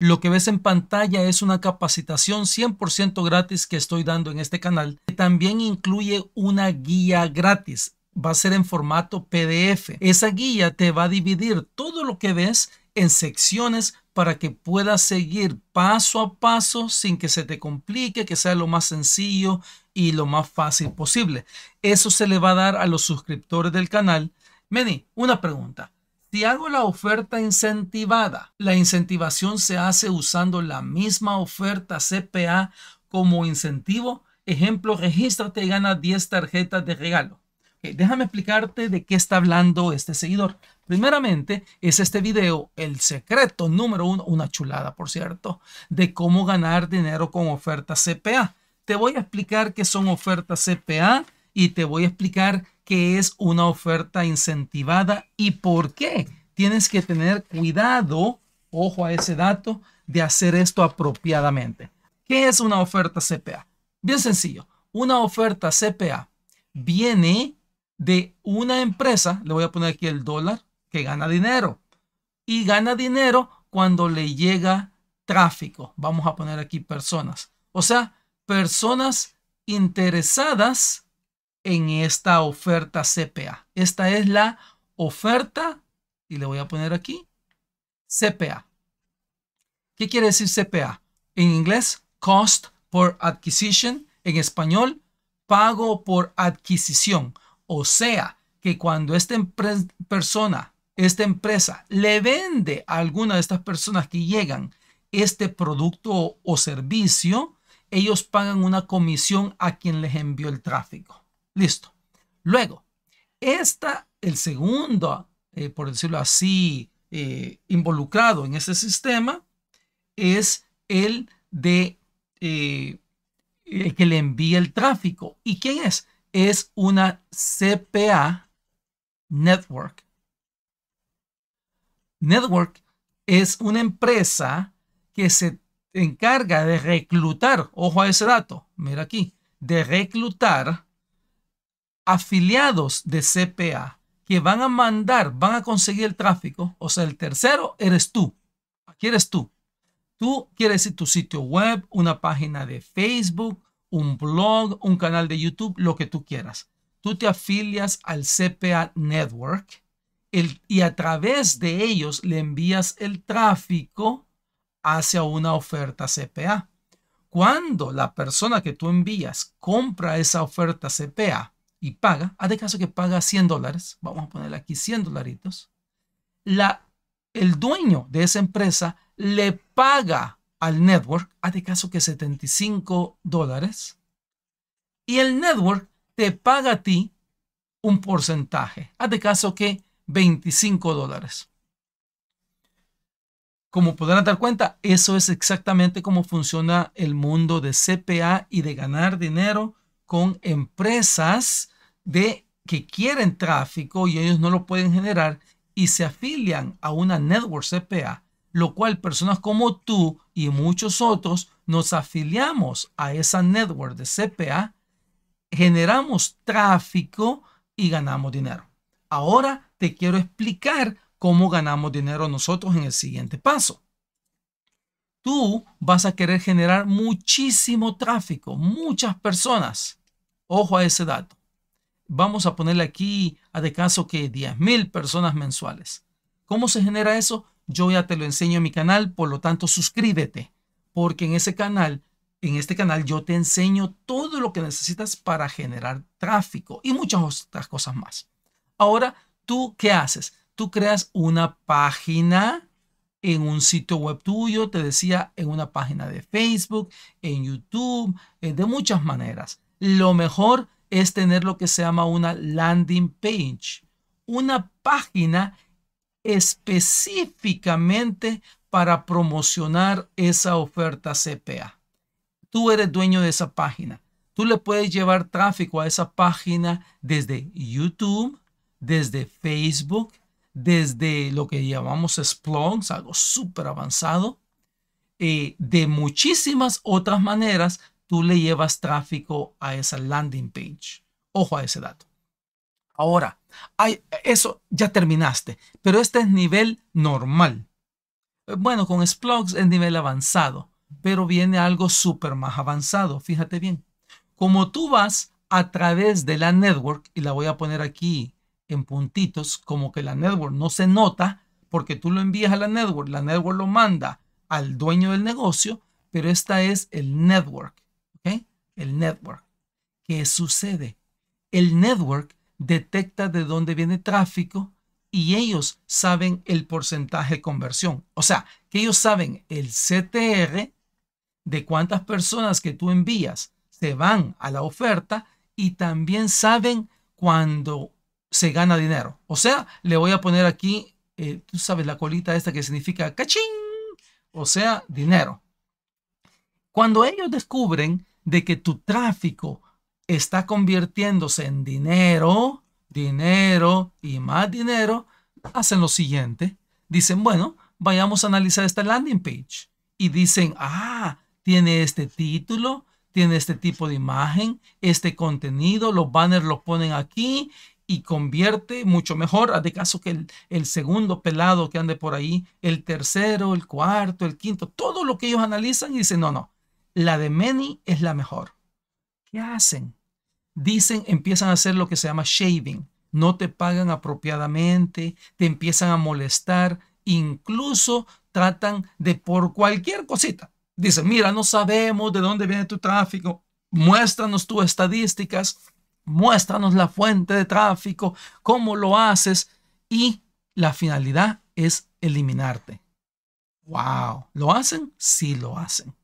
Lo que ves en pantalla es una capacitación 100% gratis que estoy dando en este canal. también incluye una guía gratis. Va a ser en formato PDF. Esa guía te va a dividir todo lo que ves en secciones para que puedas seguir paso a paso sin que se te complique, que sea lo más sencillo y lo más fácil posible. Eso se le va a dar a los suscriptores del canal. Meni, una pregunta. Si hago la oferta incentivada, la incentivación se hace usando la misma oferta CPA como incentivo. Ejemplo, regístrate y gana 10 tarjetas de regalo. déjame explicarte de qué está hablando este seguidor. Primeramente, es este video, el secreto número uno, una chulada, por cierto, de cómo ganar dinero con ofertas CPA. Te voy a explicar qué son ofertas CPA, y te voy a explicar qué es una oferta incentivada y por qué tienes que tener cuidado, ojo a ese dato, de hacer esto apropiadamente. ¿Qué es una oferta CPA? Bien sencillo, una oferta CPA viene de una empresa, le voy a poner aquí el dólar, que gana dinero. Y gana dinero cuando le llega tráfico. Vamos a poner aquí personas. O sea, personas interesadas en esta oferta CPA. Esta es la oferta, y le voy a poner aquí, CPA. ¿Qué quiere decir CPA? En inglés, Cost per Acquisition. En español, pago por adquisición. O sea, que cuando esta persona, esta empresa, le vende a alguna de estas personas que llegan este producto o servicio, ellos pagan una comisión a quien les envió el tráfico. Listo. Luego, está el segundo, eh, por decirlo así, eh, involucrado en ese sistema es el de eh, el que le envía el tráfico. ¿Y quién es? Es una CPA Network. Network es una empresa que se encarga de reclutar, ojo a ese dato, mira aquí, de reclutar afiliados de CPA que van a mandar, van a conseguir el tráfico. O sea, el tercero eres tú. Aquí eres tú. Tú quieres ir tu sitio web, una página de Facebook, un blog, un canal de YouTube, lo que tú quieras. Tú te afilias al CPA Network y a través de ellos le envías el tráfico hacia una oferta CPA. Cuando la persona que tú envías compra esa oferta CPA, y paga, haz de caso que paga 100 dólares, vamos a poner aquí 100 dolaritos, la, el dueño de esa empresa le paga al network, haz de caso que 75 dólares, y el network te paga a ti un porcentaje, haz de caso que 25 dólares. Como podrán dar cuenta, eso es exactamente cómo funciona el mundo de CPA y de ganar dinero con empresas de, que quieren tráfico y ellos no lo pueden generar y se afilian a una network CPA, lo cual personas como tú y muchos otros nos afiliamos a esa network de CPA, generamos tráfico y ganamos dinero. Ahora te quiero explicar cómo ganamos dinero nosotros en el siguiente paso tú vas a querer generar muchísimo tráfico, muchas personas. Ojo a ese dato. Vamos a ponerle aquí, a de caso que 10.000 personas mensuales. ¿Cómo se genera eso? Yo ya te lo enseño en mi canal, por lo tanto suscríbete, porque en ese canal, en este canal yo te enseño todo lo que necesitas para generar tráfico y muchas otras cosas más. Ahora, ¿tú qué haces? Tú creas una página en un sitio web tuyo, te decía, en una página de Facebook, en YouTube, eh, de muchas maneras lo mejor es tener lo que se llama una landing page, una página específicamente para promocionar esa oferta CPA. Tú eres dueño de esa página. Tú le puedes llevar tráfico a esa página desde YouTube, desde Facebook, desde lo que llamamos Splunk, algo súper avanzado, eh, de muchísimas otras maneras tú le llevas tráfico a esa landing page. Ojo a ese dato. Ahora, eso ya terminaste, pero este es nivel normal. Bueno, con Splugs es nivel avanzado, pero viene algo súper más avanzado, fíjate bien. Como tú vas a través de la network, y la voy a poner aquí en puntitos, como que la network no se nota, porque tú lo envías a la network, la network lo manda al dueño del negocio, pero esta es el network. El network. ¿Qué sucede? El network detecta de dónde viene tráfico y ellos saben el porcentaje de conversión. O sea, que ellos saben el CTR de cuántas personas que tú envías se van a la oferta y también saben cuando se gana dinero. O sea, le voy a poner aquí, eh, tú sabes, la colita esta que significa cachín, o sea, dinero. Cuando ellos descubren de que tu tráfico está convirtiéndose en dinero, dinero y más dinero, hacen lo siguiente. Dicen, bueno, vayamos a analizar esta landing page. Y dicen, ah, tiene este título, tiene este tipo de imagen, este contenido, los banners los ponen aquí y convierte mucho mejor, de caso que el, el, segundo pelado que ande por ahí, el tercero, el cuarto, el quinto, todo lo que ellos analizan y dicen, no, no, la de Many es la mejor. ¿Qué hacen? Dicen, empiezan a hacer lo que se llama shaving. No te pagan apropiadamente, te empiezan a molestar, incluso tratan de por cualquier cosita. Dicen, mira, no sabemos de dónde viene tu tráfico, muéstranos tus estadísticas, muéstranos la fuente de tráfico, cómo lo haces y la finalidad es eliminarte. ¡Wow! ¿Lo hacen? Sí, lo hacen.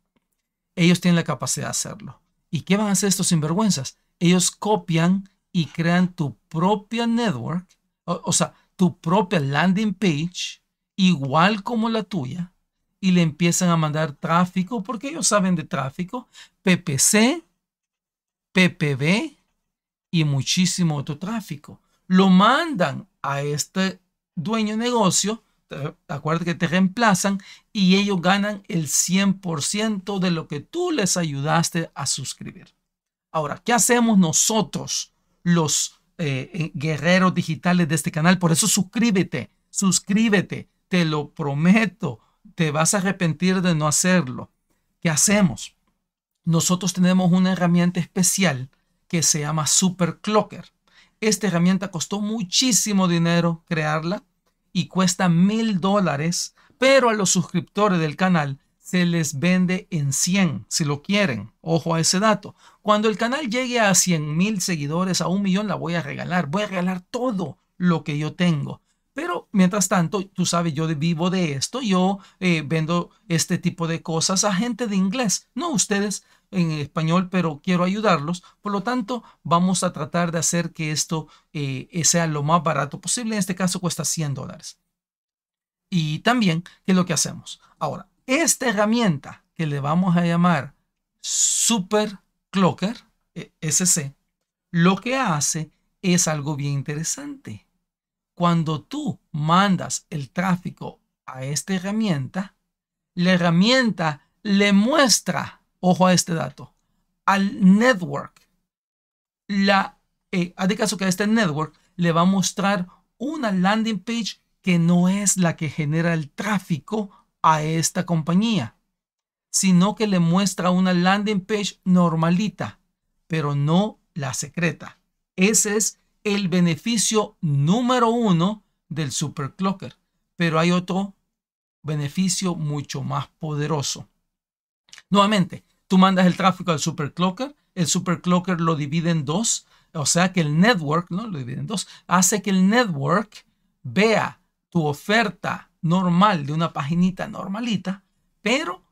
Ellos tienen la capacidad de hacerlo. ¿Y qué van a hacer estos sinvergüenzas? Ellos copian y crean tu propia network, o, sea, tu propia landing page, igual como la tuya, y le empiezan a mandar tráfico, porque ellos saben de tráfico, PPC, PPB y muchísimo otro tráfico. Lo mandan a este dueño de negocio acuérdate que te reemplazan y ellos ganan el 100% de lo que tú les ayudaste a suscribir. Ahora, ¿qué hacemos nosotros, los eh, eh, guerreros digitales de este canal? Por eso suscríbete, suscríbete, te lo prometo, te vas a arrepentir de no hacerlo. ¿Qué hacemos? Nosotros tenemos una herramienta especial que se llama Super Clocker. Esta herramienta costó muchísimo dinero crearla, y cuesta mil dólares, pero a los suscriptores del canal se les vende en 100 si lo quieren. Ojo a ese dato. Cuando el canal llegue a 100 mil seguidores, a un millón la voy a regalar. Voy a regalar todo lo que yo tengo. Pero mientras tanto, tú sabes, yo vivo de esto, yo eh, vendo este tipo de cosas a gente de inglés, no ustedes, en español, pero quiero ayudarlos. Por lo tanto, vamos a tratar de hacer que esto eh, sea lo más barato posible. En este caso cuesta 100 dólares. Y también, ¿qué es lo que hacemos? Ahora, esta herramienta que le vamos a llamar Super Clocker, e, SC, lo que hace es algo bien interesante. Cuando tú mandas el tráfico a esta herramienta, la herramienta le muestra ojo a este dato, al network. La, eh, de caso que a este network le va a mostrar una landing page que no es la que genera el tráfico a esta compañía, sino que le muestra una landing page normalita, pero no la secreta. Ese es el beneficio número uno del superclocker. Pero hay otro beneficio mucho más poderoso. Nuevamente, Tú mandas el tráfico al superclocker, el superclocker lo divide en dos, o sea que el network, ¿no? Lo divide en dos, hace que el network vea tu oferta normal de una paginita normalita, pero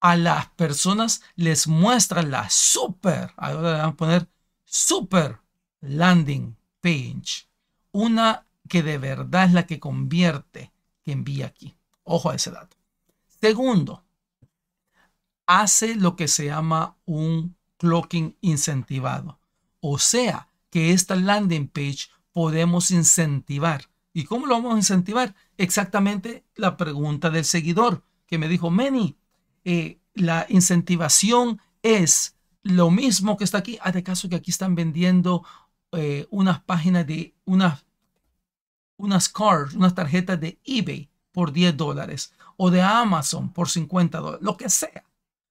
a las personas les muestra la super, ahora le vamos a poner super landing page, una que de verdad es la que convierte, que envía aquí. Ojo a ese dato. Segundo, hace lo que se llama un clocking incentivado. O sea, que esta landing page podemos incentivar. ¿Y cómo lo vamos a incentivar? Exactamente la pregunta del seguidor que me dijo, Manny, eh, la incentivación es lo mismo que está aquí. Haz de caso que aquí están vendiendo eh, unas páginas de unas, unas cards, unas tarjetas de eBay por 10 dólares o de Amazon por 50 dólares, lo que sea.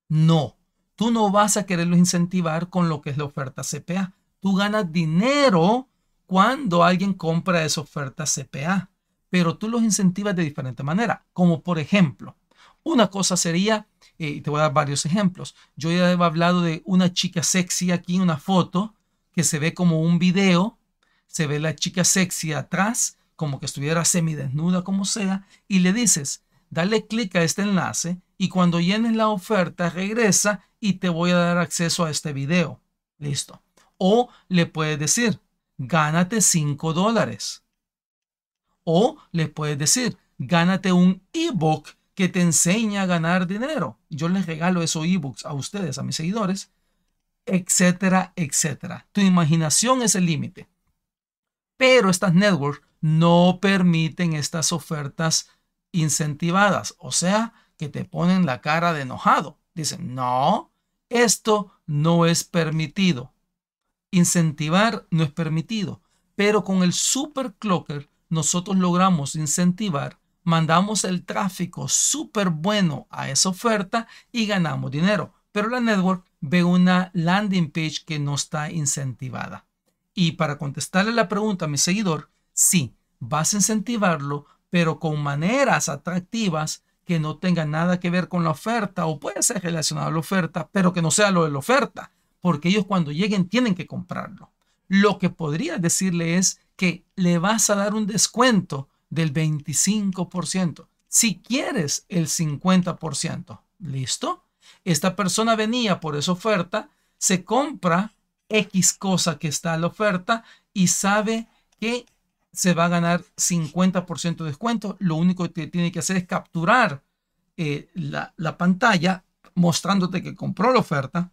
No, tú no vas a quererlos incentivar con lo que es la oferta CPA. Tú ganas dinero cuando alguien compra esa oferta CPA, pero tú los incentivas de diferente manera, como por ejemplo, una cosa sería, eh, y te voy a dar varios ejemplos, yo ya he hablado de una chica sexy aquí, una foto que se ve como un video, se ve la chica sexy atrás, como que estuviera semidesnuda, como sea, y le dices, dale clic a este enlace y cuando llenes la oferta regresa y te voy a dar acceso a este video. Listo. O le puedes decir, gánate 5 dólares. O le puedes decir, gánate un ebook que te enseña a ganar dinero. Yo les regalo esos ebooks a ustedes, a mis seguidores, etcétera, etcétera. Tu imaginación es el límite. Pero estas networks no permiten estas ofertas incentivadas. O sea, que te ponen la cara de enojado. Dicen, no, esto no es permitido. Incentivar no es permitido. Pero con el superclocker nosotros logramos incentivar, mandamos el tráfico súper bueno a esa oferta y ganamos dinero. Pero la network ve una landing page que no está incentivada. Y para contestarle la pregunta a mi seguidor, sí, vas a incentivarlo, pero con maneras atractivas que no tenga nada que ver con la oferta o puede ser relacionado a la oferta, pero que no sea lo de la oferta, porque ellos cuando lleguen tienen que comprarlo. Lo que podría decirle es que le vas a dar un descuento del 25%, si quieres el 50%. ¿Listo? Esta persona venía por esa oferta, se compra X cosa que está a la oferta y sabe que se va a ganar 50% de descuento. Lo único que tiene que hacer es capturar eh, la, la, pantalla mostrándote que compró la oferta,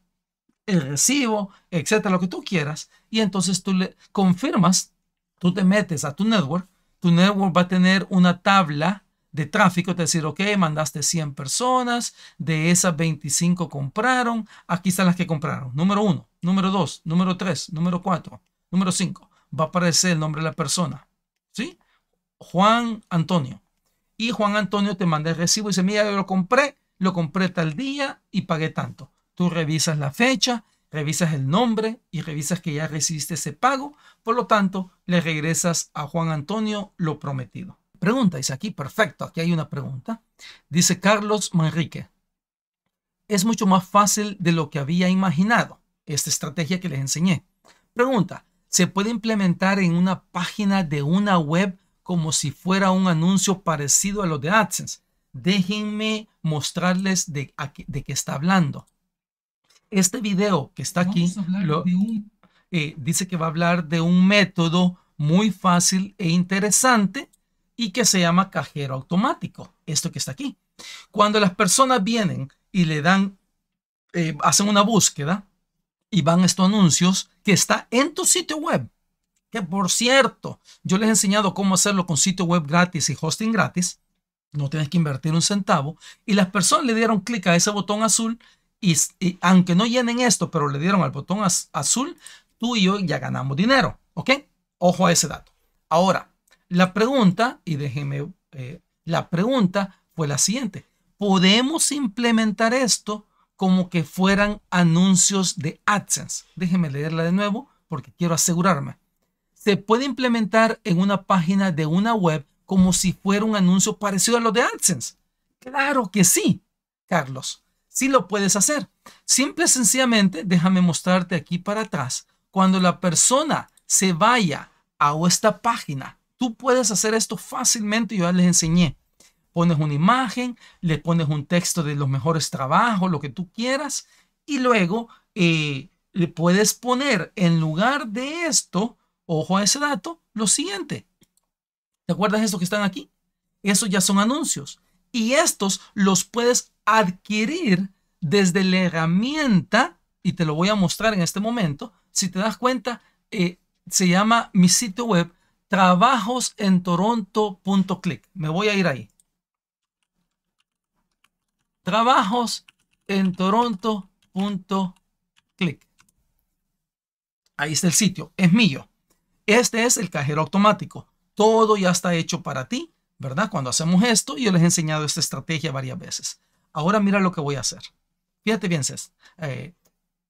el recibo, etcétera, lo que tú quieras. Y entonces tú le confirmas, tú te metes a tu network, tu network va a tener una tabla de tráfico, te decir, ok, mandaste 100 personas, de esas 25 compraron, aquí están las que compraron. Número 1, número 2, número 3, número 4, número 5. Va a aparecer el nombre de la persona. ¿sí? Juan Antonio. Y Juan Antonio te manda el recibo y dice, mira, yo lo compré, lo compré tal día y pagué tanto. Tú revisas la fecha, revisas el nombre y revisas que ya recibiste ese pago. Por lo tanto, le regresas a Juan Antonio lo prometido. Pregunta, dice aquí, perfecto, aquí hay una pregunta. Dice Carlos Manrique, es mucho más fácil de lo que había imaginado esta estrategia que les enseñé. Pregunta, se puede implementar en una página de una web como si fuera un anuncio parecido a los de AdSense. Déjenme mostrarles de, qué está hablando. Este video que está aquí eh, dice que va a hablar de un método muy fácil e interesante y que se llama cajero automático. Esto que está aquí. Cuando las personas vienen y le dan, eh, hacen una búsqueda, y van estos anuncios que está en tu sitio web. Que por cierto, yo les he enseñado cómo hacerlo con sitio web gratis y hosting gratis. No tienes que invertir un centavo. Y las personas le dieron clic a ese botón azul. Y, aunque no llenen esto, pero le dieron al botón azul, tú y yo ya ganamos dinero. ¿Ok? Ojo a ese dato. Ahora, la pregunta, y déjeme eh, la pregunta fue la siguiente. ¿Podemos implementar esto como que fueran anuncios de AdSense. Déjeme leerla de nuevo porque quiero asegurarme. Se puede implementar en una página de una web como si fuera un anuncio parecido a lo de AdSense. Claro que sí, Carlos. Sí lo puedes hacer. Simple y sencillamente, déjame mostrarte aquí para atrás. Cuando la persona se vaya a esta página, tú puedes hacer esto fácilmente. Yo ya les enseñé pones una imagen, le pones un texto de los mejores trabajos, lo que tú quieras, y luego eh, le puedes poner en lugar de esto, ojo a ese dato, lo siguiente. ¿Te acuerdas de estos que están aquí? Esos ya son anuncios. Y estos los puedes adquirir desde la herramienta, y te lo voy a mostrar en este momento, si te das cuenta, eh, se llama mi sitio web trabajosentoronto.click. Me voy a ir ahí trabajos en clic. Ahí está el sitio, es mío. Este es el cajero automático. Todo ya está hecho para ti, ¿verdad? Cuando hacemos esto, yo les he enseñado esta estrategia varias veces. Ahora mira lo que voy a hacer. Fíjate bien, César. Eh,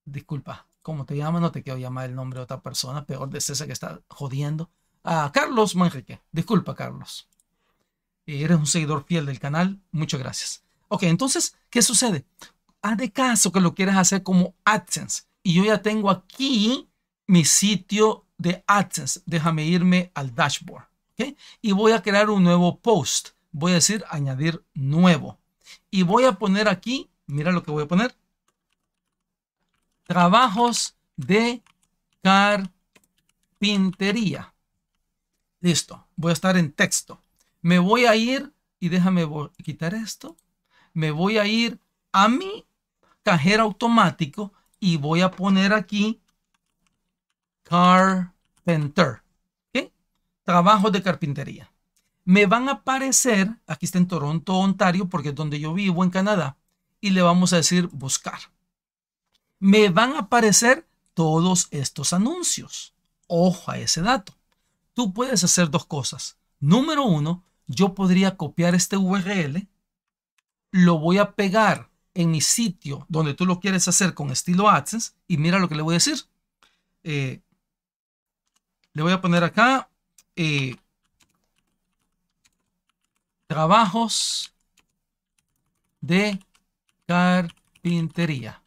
disculpa, ¿cómo te llamas? No te quiero llamar el nombre de otra persona, peor de César que está jodiendo. ah, Carlos Manrique. Disculpa, Carlos. Eres un seguidor fiel del canal. Muchas gracias. Ok, entonces, ¿qué sucede? Haz de caso que lo quieras hacer como AdSense. Y yo ya tengo aquí mi sitio de AdSense. Déjame irme al dashboard. Y voy a crear un nuevo post. Voy a decir añadir nuevo. Y voy a poner aquí, mira lo que voy a poner. Trabajos de carpintería. Listo. Voy a estar en texto. Me voy a ir y déjame quitar esto me voy a ir a mi cajero automático y voy a poner aquí carpenter. ¿okay? Trabajo de carpintería. Me van a aparecer, aquí está en Toronto, Ontario, porque es donde yo vivo en Canadá, y le vamos a decir buscar. Me van a aparecer todos estos anuncios. Ojo a ese dato. Tú puedes hacer dos cosas. Número uno, yo podría copiar este URL lo voy a pegar en mi sitio donde tú lo quieres hacer con estilo AdSense y mira lo que le voy a decir. Eh, le voy a poner acá eh, trabajos de carpintería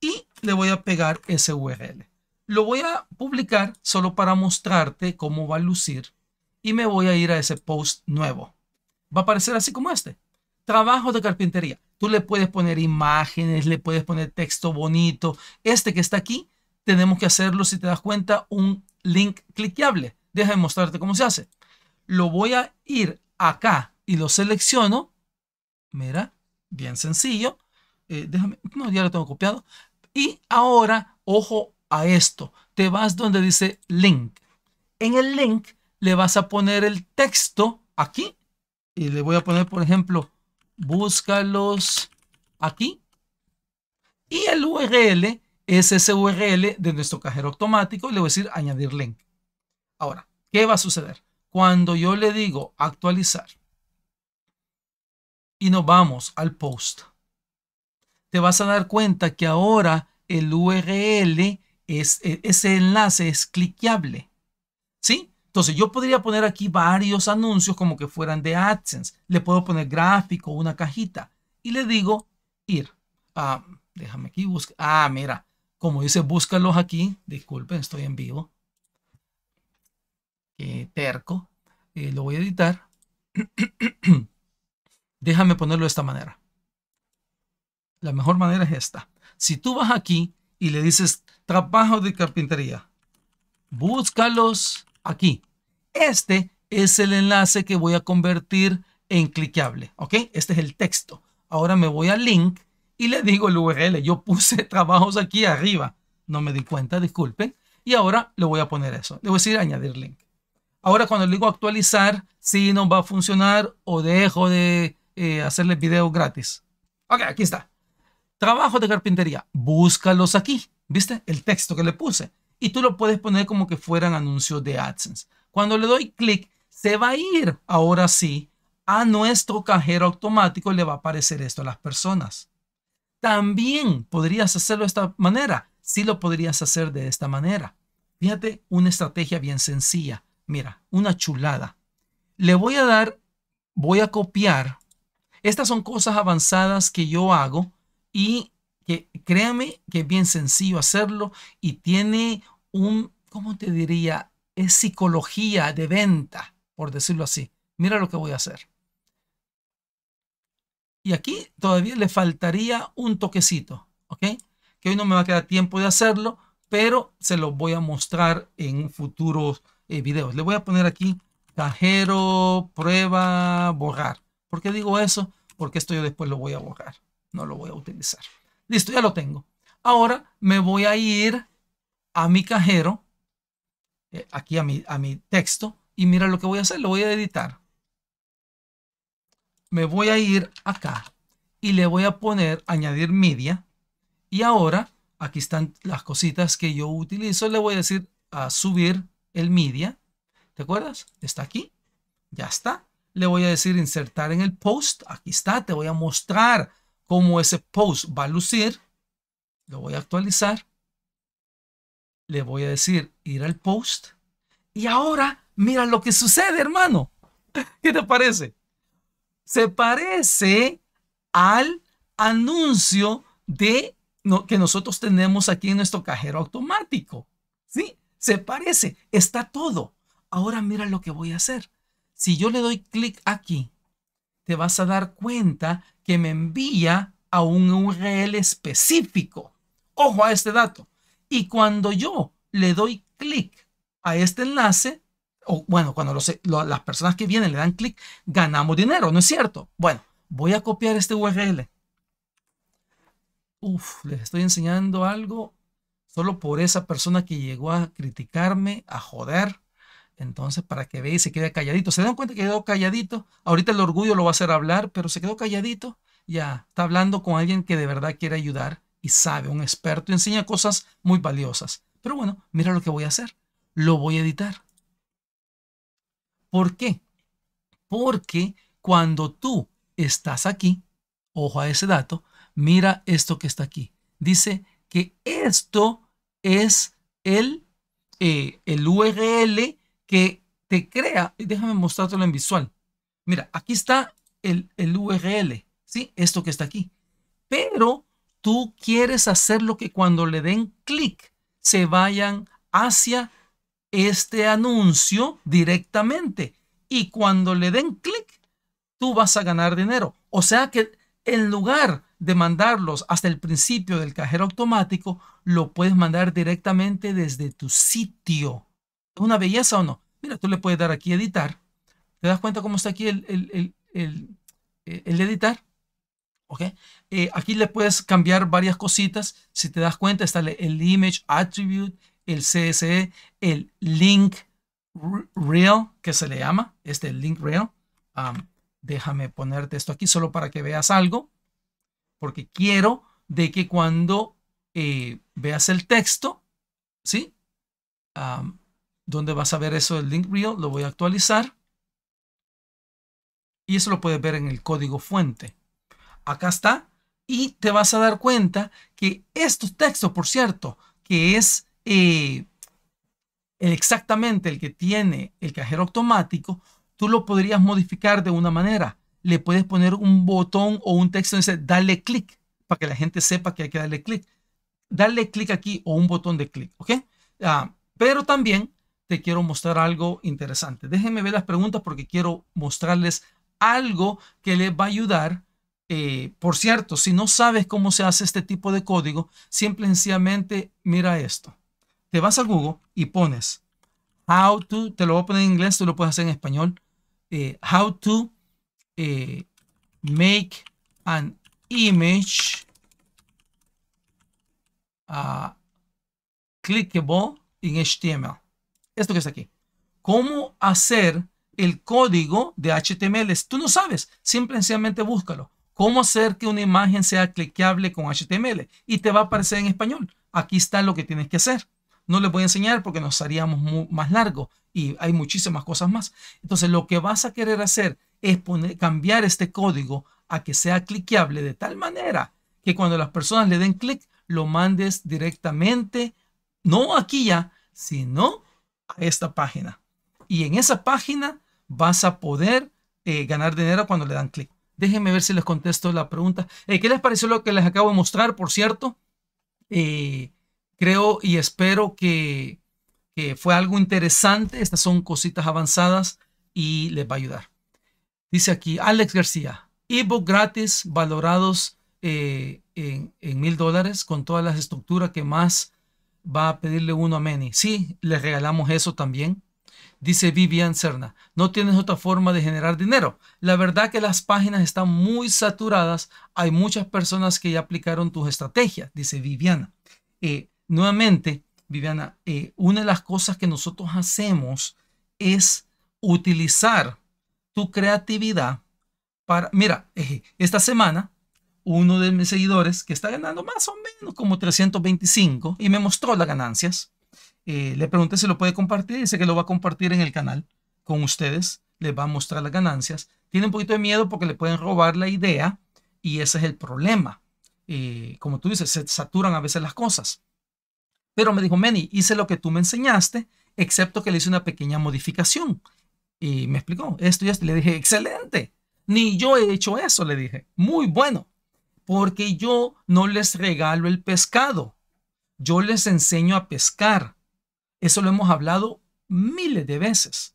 y le voy a pegar ese URL. Lo voy a publicar solo para mostrarte cómo va a lucir y me voy a ir a ese post nuevo. Va a aparecer así como este. Trabajo de carpintería. Tú le puedes poner imágenes, le puedes poner texto bonito. Este que está aquí, tenemos que hacerlo, si te das cuenta, un link cliqueable. Déjame mostrarte cómo se hace. Lo voy a ir acá y lo selecciono. Mira, bien sencillo. Eh, déjame, no, ya lo tengo copiado. Y ahora, ojo a esto. Te vas donde dice link. En el link le vas a poner el texto aquí. Y le voy a poner, por ejemplo, búscalos aquí. Y el URL es ese URL de nuestro cajero automático le voy a decir añadir link. Ahora, ¿qué va a suceder? Cuando yo le digo actualizar y nos vamos al post, te vas a dar cuenta que ahora el URL, es, e, ese enlace es cliqueable. ¿Sí? Entonces yo podría poner aquí varios anuncios como que fueran de AdSense. Le puedo poner gráfico, una cajita y le digo ir. Ah, déjame aquí buscar. Ah, mira, como dice búscalos aquí. Disculpen, estoy en vivo. Qué terco. Eh, lo voy a editar. déjame ponerlo de esta manera. La mejor manera es esta. Si tú vas aquí y le dices trabajo de carpintería, búscalos aquí. Este es el enlace que voy a convertir en cliqueable, ¿ok? Este es el texto. Ahora me voy al link y le digo el URL. Yo puse trabajos aquí arriba. No me di cuenta, disculpen. Y ahora le voy a poner eso. Le voy a decir añadir link. Ahora cuando le digo actualizar, si sí nos va a funcionar o dejo de eh, hacerle video videos gratis. Ok, aquí está. Trabajo de carpintería. Búscalos aquí. ¿Viste? El texto que le puse. Y tú lo puedes poner como que fueran anuncios de AdSense. Cuando le doy clic, se va a ir ahora sí a nuestro cajero automático y le va a aparecer esto a las personas. También podrías hacerlo de esta manera. Sí lo podrías hacer de esta manera. Fíjate, una estrategia bien sencilla. Mira, una chulada. Le voy a dar, voy a copiar. Estas son cosas avanzadas que yo hago y que créame que es bien sencillo hacerlo y tiene un, ¿cómo te diría? es psicología de venta, por decirlo así. Mira lo que voy a hacer. Y aquí todavía le faltaría un toquecito, ¿ok? Que hoy no me va a quedar tiempo de hacerlo, pero se lo voy a mostrar en futuros eh, videos. Le voy a poner aquí cajero, prueba, borrar. ¿Por qué digo eso? Porque esto yo después lo voy a borrar. No lo voy a utilizar. Listo, ya lo tengo. Ahora me voy a ir a mi cajero eh, aquí a mi, a mi texto y mira lo que voy a hacer, lo voy a editar. Me voy a ir acá y le voy a poner añadir media y ahora aquí están las cositas que yo utilizo, le voy a decir a subir el media, ¿te acuerdas? Está aquí, ya está. Le voy a decir insertar en el post, aquí está, te voy a mostrar cómo ese post va a lucir. Lo voy a actualizar le voy a decir ir al post. Y ahora, mira lo que sucede, hermano. ¿Qué te parece? Se parece al anuncio de que nosotros tenemos aquí en nuestro cajero automático. ¿Sí? Se parece, está todo. Ahora mira lo que voy a hacer. Si yo le doy clic aquí, te vas a dar cuenta que me envía a un URL específico. Ojo a este dato. Y cuando yo le doy clic a este enlace, o bueno, cuando las personas que vienen le dan clic, ganamos dinero, ¿no es cierto? Bueno, voy a copiar este URL. Uf, les estoy enseñando algo solo por esa persona que llegó a criticarme, a joder. Entonces, para que vea se queda calladito. ¿Se dan cuenta que quedó calladito? Ahorita el orgullo lo va a hacer hablar, pero se quedó calladito. Ya, está hablando con alguien que de verdad quiere ayudar sabe, un experto, enseña cosas muy valiosas. Pero bueno, mira lo que voy a hacer. Lo voy a editar. ¿Por qué? Porque cuando tú estás aquí, ojo a ese dato, mira esto que está aquí. Dice que esto es el, eh, el URL que te crea. Déjame mostrártelo en visual. Mira, aquí está el, el URL, ¿sí? Esto que está aquí. Pero tú quieres hacer lo que cuando le den clic se vayan hacia este anuncio directamente. Y cuando le den clic, tú vas a ganar dinero. O sea que en lugar de mandarlos hasta el principio del cajero automático, lo puedes mandar directamente desde tu sitio. ¿Es una belleza o no? Mira, tú le puedes dar aquí editar. ¿Te das cuenta cómo está aquí el, el, el, el editar? ¿ok? Eh, aquí le puedes cambiar varias cositas. Si te das cuenta, está el image attribute, el CSE, el link real, que se le llama, este link real. déjame ponerte esto aquí solo para que veas algo, porque quiero de que cuando eh, veas el texto, ¿sí? dónde donde vas a ver eso del link real, lo voy a actualizar. Y eso lo puedes ver en el código fuente acá está, y te vas a dar cuenta que estos textos, por cierto, que es eh, exactamente el que tiene el cajero automático, tú lo podrías modificar de una manera. Le puedes poner un botón o un texto donde dice, dale clic, para que la gente sepa que hay que darle clic. Dale clic aquí o un botón de clic, ¿ok? Ah, pero también te quiero mostrar algo interesante. Déjenme ver las preguntas porque quiero mostrarles algo que les va a ayudar eh, por cierto, si no sabes cómo se hace este tipo de código, simple y sencillamente mira esto. Te vas a Google y pones how to, te lo voy a poner en inglés, tú lo puedes hacer en español. Eh, how to eh, make an image ah, clickable in HTML. Esto que está aquí. ¿Cómo hacer el código de HTML? Tú no sabes, sencillamente búscalo cómo hacer que una imagen sea cliqueable con HTML y te va a aparecer en español. Aquí está lo que tienes que hacer. No les voy a enseñar porque nos haríamos más largo y hay muchísimas cosas más. Entonces lo que vas a querer hacer es cambiar este código a que sea cliqueable de tal manera que cuando las personas le den clic lo mandes directamente, no aquí ya, sino a esta página. Y en esa página vas a poder eh, ganar dinero cuando le dan clic. Déjenme ver si les contesto la pregunta. Eh, ¿Qué les pareció lo que les acabo de mostrar, por cierto? Eh, creo y espero que, fue algo interesante. Estas son cositas avanzadas y les va a ayudar. Dice aquí Alex García, ebook gratis valorados eh, en mil dólares con todas las estructuras que más va a pedirle uno a Meni. Sí, les regalamos eso también. Dice Vivian Cerna, no tienes otra forma de generar dinero. La verdad que las páginas están muy saturadas. Hay muchas personas que ya aplicaron tus estrategias, dice Viviana. Eh, nuevamente, Viviana, eh, una de las cosas que nosotros hacemos es utilizar tu creatividad para... Mira, esta semana uno de mis seguidores que está ganando más o menos como 325 y me mostró las ganancias eh, le pregunté si lo puede compartir, dice que lo va a compartir en el canal con ustedes, le va a mostrar las ganancias. Tiene un poquito de miedo porque le pueden robar la idea y ese es el problema. Eh, como tú dices, se saturan a veces las cosas. Pero me dijo, Meni, hice lo que tú me enseñaste, excepto que le hice una pequeña modificación. Y me explicó esto ya le dije, excelente. Ni yo he hecho eso, le dije. Muy bueno. Porque yo no les regalo el pescado. Yo les enseño a pescar. Eso lo hemos hablado miles de veces.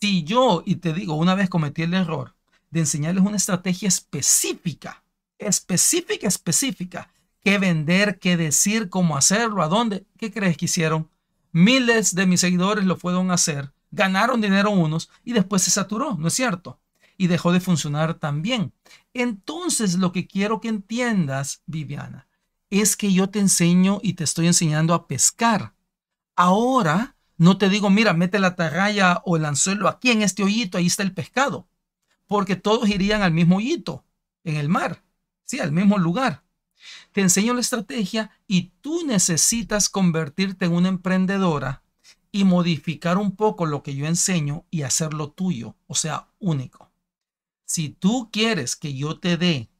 Si yo, y te digo, una vez cometí el error de enseñarles una estrategia específica, específica, específica, qué vender, qué decir, cómo hacerlo, a dónde, ¿qué crees que hicieron? Miles de mis seguidores lo fueron a hacer, ganaron dinero unos y después se saturó, ¿no es cierto? Y dejó de funcionar también. Entonces, lo que quiero que entiendas, Viviana, es que yo te enseño y te estoy enseñando a pescar Ahora no te digo, mira, mete la atarraya o el anzuelo aquí en este hoyito, ahí está el pescado, porque todos irían al mismo hoyito, en el mar, sí, al mismo lugar. Te enseño la estrategia y tú necesitas convertirte en una emprendedora y modificar un poco lo que yo enseño y hacerlo tuyo, o sea, único. Si tú quieres que yo te dé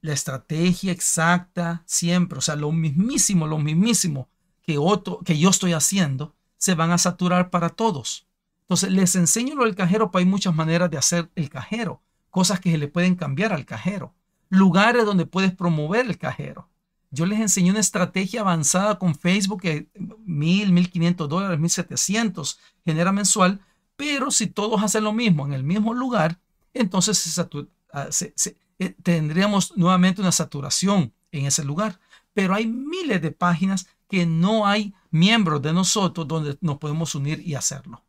la estrategia exacta siempre, o sea, lo mismísimo, lo mismísimo otro, que yo estoy haciendo se van a saturar para todos. Entonces, les enseño lo del cajero, para hay muchas maneras de hacer el cajero, cosas que se le pueden cambiar al cajero, lugares donde puedes promover el cajero. Yo les enseñé una estrategia avanzada con Facebook que mil, mil quinientos dólares, mil setecientos genera mensual, pero si todos hacen lo mismo en el mismo lugar, entonces ah, eh, tendríamos nuevamente una saturación en ese lugar. Pero hay miles de páginas que no hay miembros de nosotros donde nos podemos unir y hacerlo.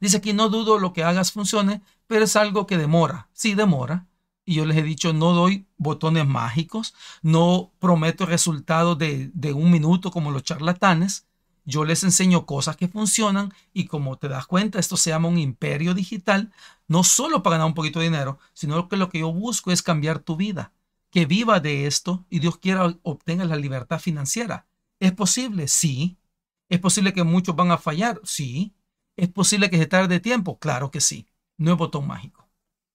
Dice aquí, no dudo lo que hagas funcione, pero es algo que demora. Sí, demora. Y yo les he dicho, no doy botones mágicos, no prometo resultados de, un minuto como los charlatanes. Yo les enseño cosas que funcionan y como te das cuenta, esto se llama un imperio digital, no solo para ganar un poquito de dinero, sino que lo que yo busco es cambiar tu vida, que viva de esto y Dios quiera obtenga la libertad financiera. ¿Es posible? Sí. ¿Es posible que muchos van a fallar? Sí. ¿Es posible que se tarde tiempo? Claro que sí. No es botón mágico.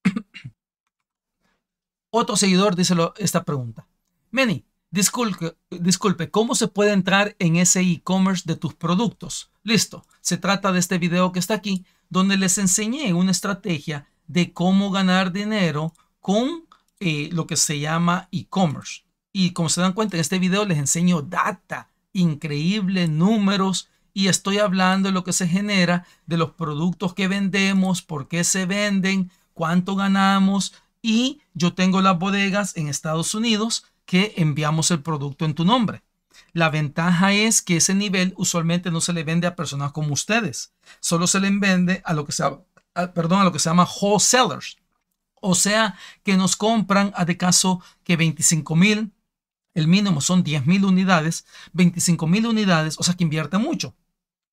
Otro seguidor dice esta pregunta. Manny, disculpe, disculpe, ¿cómo se puede entrar en ese e-commerce de tus productos? Listo, se trata de este video que está aquí, donde les enseñé una estrategia de cómo ganar dinero con eh, lo que se llama e-commerce. Y como se dan cuenta, en este video les enseño data, increíbles números y estoy hablando de lo que se genera, de los productos que vendemos, por qué se venden, cuánto ganamos y yo tengo las bodegas en Estados Unidos que enviamos el producto en tu nombre. La ventaja es que ese nivel usualmente no se le vende a personas como ustedes, solo se le vende a lo que se, perdón, a lo que se llama wholesalers, o sea, que nos compran a de caso que 25 mil, el mínimo son 10.000 unidades, 25.000 unidades, o sea que invierte mucho.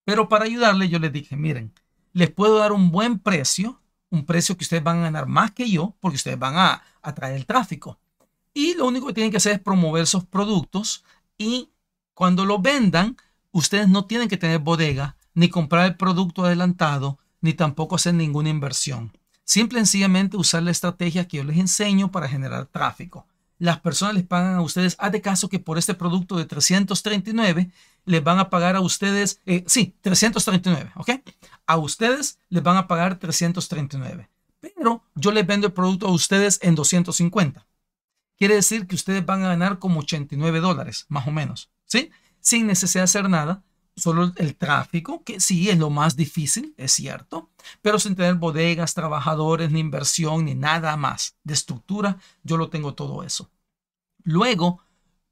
Pero para ayudarle yo le dije, miren, les puedo dar un buen precio, un precio que ustedes van a ganar más que yo, porque ustedes van a atraer el tráfico. Y lo único que tienen que hacer es promover sus productos y cuando lo vendan, ustedes no tienen que tener bodega, ni comprar el producto adelantado, ni tampoco hacer ninguna inversión. Simple y sencillamente usar la estrategia que yo les enseño para generar tráfico las personas les pagan a ustedes, haz de caso que por este producto de 339 les van a pagar a ustedes, eh, sí, 339, ¿ok? A ustedes les van a pagar 339, pero yo les vendo el producto a ustedes en 250. Quiere decir que ustedes van a ganar como 89 dólares, más o menos, ¿sí? Sin necesidad de hacer nada, solo el tráfico, que sí es lo más difícil, es cierto, pero sin tener bodegas, trabajadores, ni inversión, ni nada más de estructura, yo lo tengo todo eso. Luego,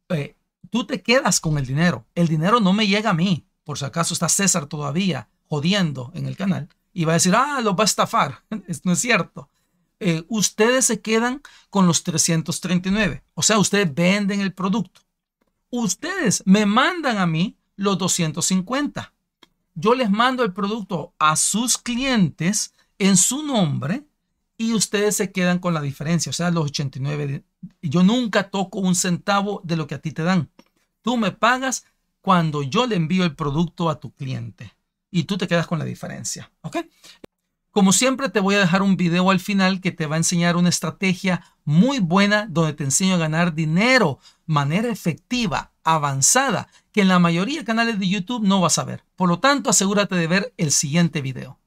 eh, tú te quedas con el dinero. El dinero no me llega a mí. Por si acaso está César todavía jodiendo en el canal y va a decir, ah, lo va a estafar. no es cierto. Eh, ustedes se quedan con los 339. O sea, ustedes venden el producto. Ustedes me mandan a mí los 250. Yo les mando el producto a sus clientes en su nombre y ustedes se quedan con la diferencia, o sea, los 89. Yo nunca toco un centavo de lo que a ti te dan. Tú me pagas cuando yo le envío el producto a tu cliente y tú te quedas con la diferencia, ¿ok? Como siempre te voy a dejar un video al final que te va a enseñar una estrategia muy buena donde te enseño a ganar dinero, manera efectiva, avanzada que en la mayoría de canales de YouTube no vas a ver. Por lo tanto, asegúrate de ver el siguiente video.